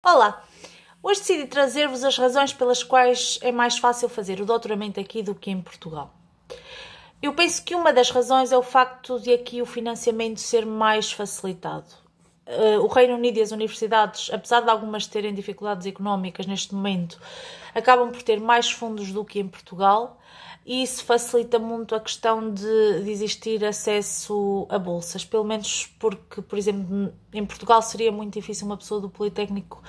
Olá! Hoje decidi trazer-vos as razões pelas quais é mais fácil fazer o doutoramento aqui do que em Portugal. Eu penso que uma das razões é o facto de aqui o financiamento ser mais facilitado. Eh, o Reino Unido e as universidades, apesar de algumas terem dificuldades económicas neste momento, acabam por ter mais fundos do que em Portugal e isso facilita muito a questão de, de existir acesso a bolsas, pelo menos porque, por exemplo, em Portugal seria muito difícil uma pessoa do Politécnico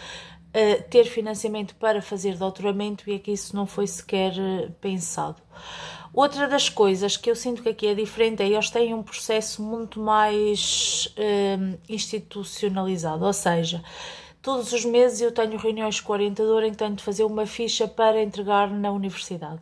ter financiamento para fazer doutoramento e aqui é isso não foi sequer eh, pensado. Outra das coisas que eu sinto que aqui é diferente é eles têm um processo muito mais um, ehm, institucionalizado, ou seja, todos os meses eu tenho reuniões com o orientador em que tenho de fazer uma ficha para entregar na universidade.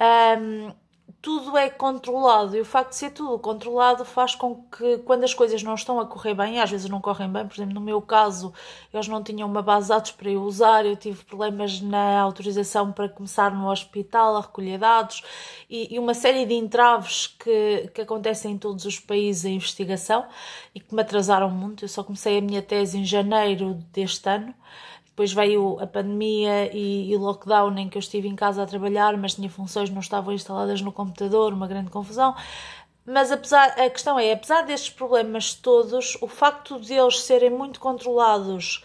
Um, ehm, tudo é controlado e o facto de ser tudo controlado faz com que quando as coisas não estão a correr bem, às vezes não correm bem, por exemplo, no meu caso, eles não tinham uma base de dados para eu usar, eu tive problemas na autorização para começar no hospital a recolher dados e, e uma série de entraves que, que acontecem em todos os países em investigação e que me atrasaram muito. Eu só comecei a minha tese em janeiro deste ano depois veio a pandemia e, o lockdown em que eu estive em casa a trabalhar, mas tinha funções não estavam instaladas no computador, uma grande confusão. Mas apesar, a questão é, apesar destes problemas todos, o facto de eles serem muito controlados,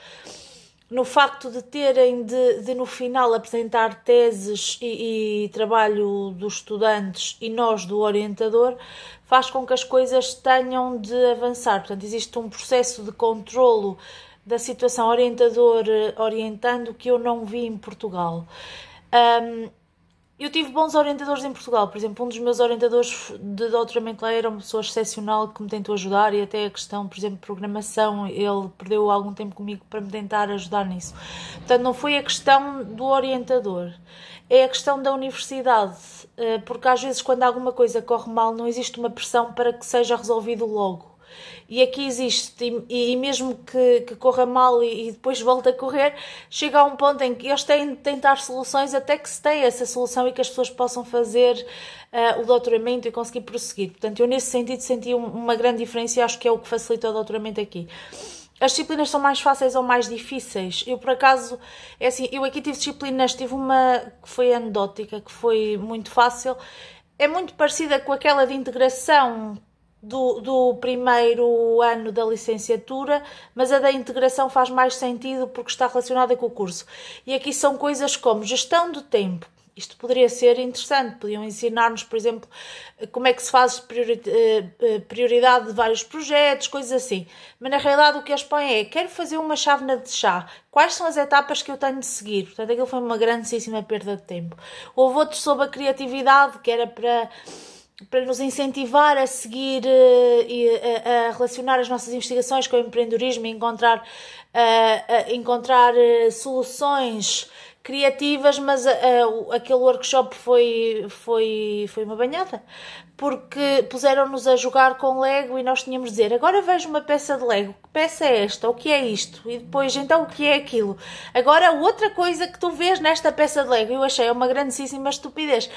no facto de terem de, de no final apresentar teses e, e, trabalho dos estudantes e nós do orientador, faz com que as coisas tenham de avançar. Portanto, existe um processo de controlo da situação orientador eh, orientando que eu não vi em Portugal. Um, eu tive bons orientadores em Portugal, por exemplo, um dos meus orientadores de doutoramento lá era uma pessoa excepcional que me tentou ajudar e até a questão, por exemplo, de programação, ele perdeu algum tempo comigo para me tentar ajudar nisso. Portanto, não foi a questão do orientador, é a questão da universidade, eh, porque às vezes quando alguma coisa corre mal não existe uma pressão para que seja resolvido logo e aqui existe, e, e mesmo que, que, corra mal e, e, depois volte a correr, chega a um ponto em que eles têm de tentar soluções até que se tenha essa solução e que as pessoas possam fazer uh, o doutoramento e conseguir prosseguir. Portanto, eu nesse sentido senti uma grande diferença e acho que é o que facilita o doutoramento aqui. As disciplinas são mais fáceis ou mais difíceis? Eu, por acaso, é assim, eu aqui tive disciplinas, tive uma que foi anedótica, que foi muito fácil. É muito parecida com aquela de integração do, do, primeiro ano da licenciatura, mas a da integração faz mais sentido porque está relacionada com o curso. E aqui são coisas como gestão do tempo. Isto poderia ser interessante, podiam ensinar-nos, por exemplo, como é que se faz priori eh, eh, prioridade de vários projetos, coisas assim. Mas na realidade o que eles põem é: quero fazer uma chávena de chá, quais são as etapas que eu tenho de seguir. Portanto, aquilo foi uma grandíssima perda de tempo. Houve outros sobre a criatividade, que era para para nos incentivar a seguir eh, e a, relacionar as nossas investigações com o empreendedorismo e encontrar, eh, eh, encontrar soluções criativas, mas aquele workshop foi, foi, foi uma banhada, porque puseram-nos a jogar com Lego e nós tínhamos de dizer agora vejo uma peça de Lego, que peça é esta? O que é isto? E depois, então, o que é aquilo? Agora, outra coisa que tu vês nesta peça de Lego, eu achei uma grandíssima estupidez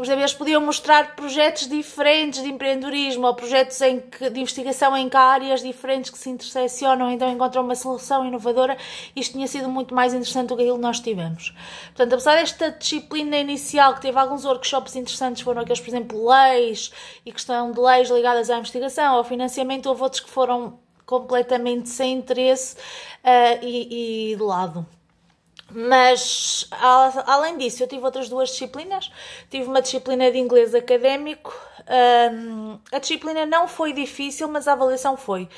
os exemplo, podiam mostrar projetos diferentes de empreendedorismo ou projetos em que, de investigação em que áreas diferentes que se interseccionam, então encontram uma solução inovadora. Isto tinha sido muito mais interessante do que aquilo que nós tivemos. Portanto, apesar desta disciplina inicial, que teve alguns workshops interessantes, foram aqueles, por exemplo, leis e questão de leis ligadas à investigação, ao financiamento, houve outros que foram completamente sem interesse uh, e, e de lado. Mas, além disso, eu tive outras duas disciplinas. Tive uma disciplina de inglês académico. Um, a disciplina não foi difícil, mas a avaliação foi.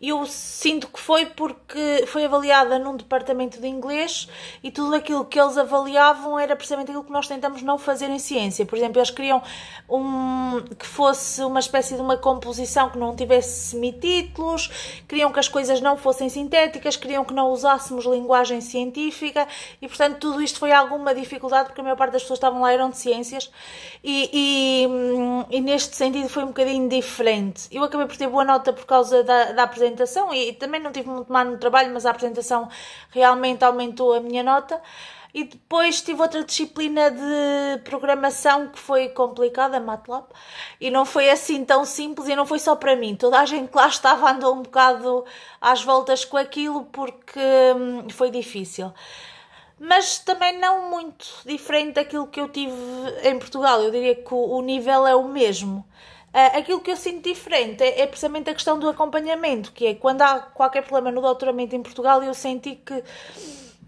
Eu sinto que foi porque foi avaliada num departamento de inglês e tudo aquilo que eles avaliavam era precisamente aquilo que nós tentamos não fazer em ciência. Por exemplo, eles queriam um, que fosse uma espécie de uma composição que não tivesse semitítulos, queriam que as coisas não fossem sintéticas, queriam que não usássemos linguagem científica e portanto tudo isto foi alguma dificuldade porque a maior parte das pessoas estavam lá eram de ciências e, e, hum, e neste sentido foi um bocadinho diferente. Eu acabei por ter boa nota por causa da, da apresentação e, também não tive muito mal no trabalho, mas a apresentação realmente aumentou a minha nota. E depois tive outra disciplina de programação que foi complicada, MATLAB, e não foi assim tão simples e não foi só para mim. Toda a gente que lá estava andou um bocado às voltas com aquilo porque hum, foi difícil mas também não muito diferente daquilo que eu tive em Portugal. Eu diria que o, nível é o mesmo. Uh, aquilo que eu sinto diferente é, é, precisamente a questão do acompanhamento, que é quando há qualquer problema no doutoramento em Portugal, eu senti que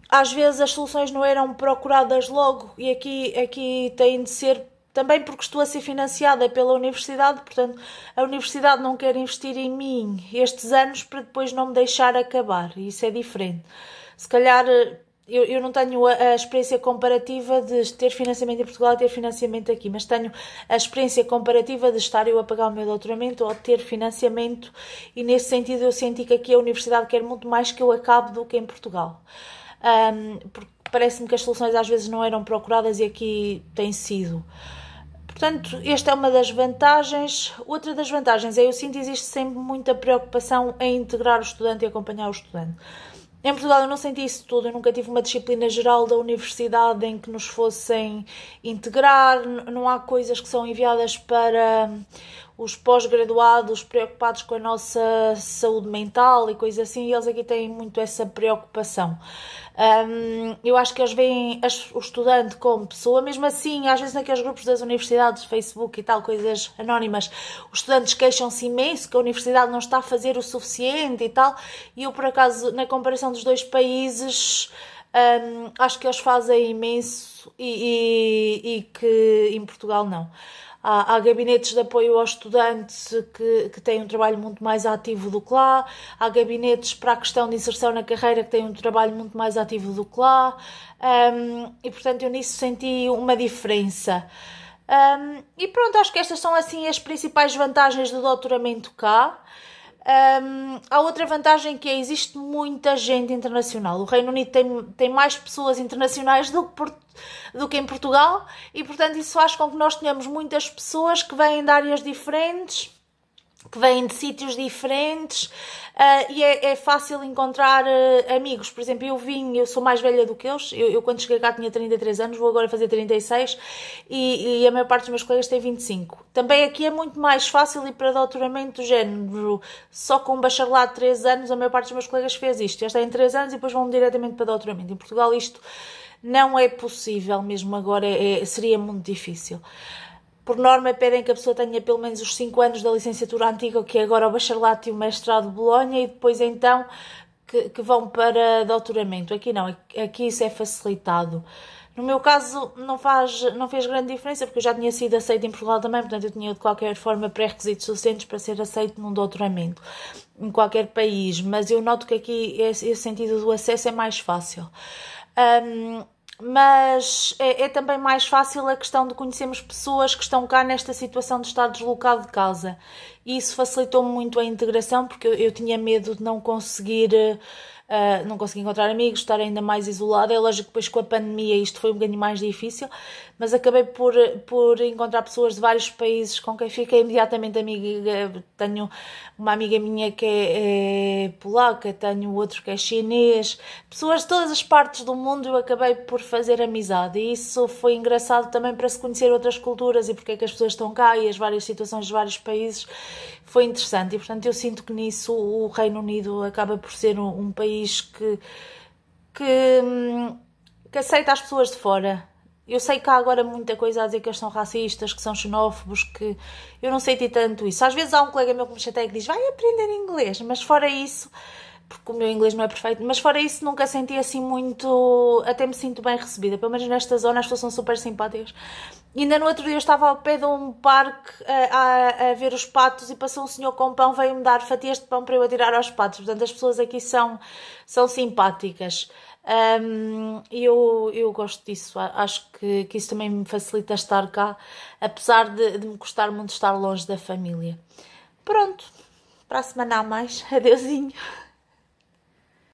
às vezes as soluções não eram procuradas logo e aqui, aqui têm de ser também porque estou a ser financiada pela universidade, portanto, a universidade não quer investir em mim estes anos para depois não me deixar acabar, isso é diferente. Se calhar eu, eu, não tenho a, a, experiência comparativa de ter financiamento em Portugal e ter financiamento aqui, mas tenho a experiência comparativa de estar eu a pagar o meu doutoramento ou ter financiamento, e nesse sentido eu senti que aqui a universidade quer muito mais que eu acabe do que em Portugal. Um, porque parece-me que as soluções às vezes não eram procuradas e aqui tem sido. Portanto, esta é uma das vantagens. Outra das vantagens é eu sinto que existe sempre muita preocupação em integrar o estudante e acompanhar o estudante em Portugal eu não senti isso tudo, eu nunca tive uma disciplina geral da universidade em que nos fossem integrar, não há coisas que são enviadas para os pós-graduados preocupados com a nossa saúde mental e coisas assim, e eles aqui têm muito essa preocupação. Um, eu acho que eles veem as, o estudante como pessoa, mesmo assim, às vezes naqueles grupos das universidades, Facebook e tal, coisas anónimas, os estudantes queixam-se imenso que a universidade não está a fazer o suficiente e tal, e eu, por acaso, na comparação dos dois países. Um, acho que eles fazem imenso e, e, e que em Portugal não. Há, há gabinetes de apoio ao estudante que, que têm um trabalho muito mais ativo do que lá, há gabinetes para a questão de inserção na carreira que têm um trabalho muito mais ativo do que lá, um, e portanto eu nisso senti uma diferença. Um, e pronto, acho que estas são assim as principais vantagens do doutoramento cá. Um, há outra vantagem que é existe muita gente internacional. O Reino Unido tem, tem mais pessoas internacionais do que por, do que em Portugal e, portanto, isso faz com que nós tenhamos muitas pessoas que vêm de áreas diferentes que vêm de sítios diferentes uh, e é, é, fácil encontrar uh, amigos. Por exemplo, eu vim, eu sou mais velha do que eles, eu, eu quando cheguei cá tinha 33 anos, vou agora fazer 36 e, e, a maior parte dos meus colegas tem 25. Também aqui é muito mais fácil ir para doutoramento do género, só com um bacharelado de 3 anos a maior parte dos meus colegas fez isto. Já está em 3 anos e depois vão diretamente para doutoramento. Em Portugal isto não é possível, mesmo agora, é, é, seria muito difícil. Por norma, pedem que a pessoa tenha pelo menos os 5 anos da licenciatura antiga, que é agora o bacharelato e o mestrado de Bolonha, e depois então que, que vão para doutoramento. Aqui não, aqui isso é facilitado. No meu caso, não, faz, não fez grande diferença, porque eu já tinha sido aceito em Portugal também, portanto, eu tinha de qualquer forma pré-requisitos suficientes para ser aceito num doutoramento em qualquer país. Mas eu noto que aqui esse, esse sentido do acesso é mais fácil. Um, mas é, é, também mais fácil a questão de conhecermos pessoas que estão cá nesta situação de estar deslocado de casa. E isso facilitou-me muito a integração, porque eu, eu tinha medo de não conseguir. Uh, uh, não consegui encontrar amigos, estar ainda mais isolada. É lógico que depois com a pandemia isto foi um bocadinho mais difícil, mas acabei por, por encontrar pessoas de vários países com quem fiquei imediatamente amiga. Tenho uma amiga minha que é, é polaca, tenho outro que é chinês, pessoas de todas as partes do mundo eu acabei por fazer amizade e isso foi engraçado também para se conhecer outras culturas e porque é que as pessoas estão cá e as várias situações de vários países. Foi interessante e, portanto, eu sinto que nisso o Reino Unido acaba por ser um, um país país que, que, hum, que aceita as pessoas de fora. Eu sei que há agora muita coisa a dizer que eles são racistas, que são xenófobos, que eu não sei ter tanto isso. Às vezes há um colega meu que me chateia que diz vai aprender inglês, mas fora isso, porque o meu inglês não é perfeito, mas fora isso nunca senti assim muito, até me sinto bem recebida, pelo menos nesta zona as pessoas são super simpáticas. E ainda no outro dia eu estava ao pé de um parque a, eh, a, a ver os patos e passou um senhor com pão, veio-me dar fatias de pão para eu atirar aos patos, portanto as pessoas aqui são, são simpáticas. Um, eu, eu gosto disso, acho que, que isso também me facilita estar cá, apesar de, de me custar muito estar longe da família. Pronto, para a semana há mais, adeusinho.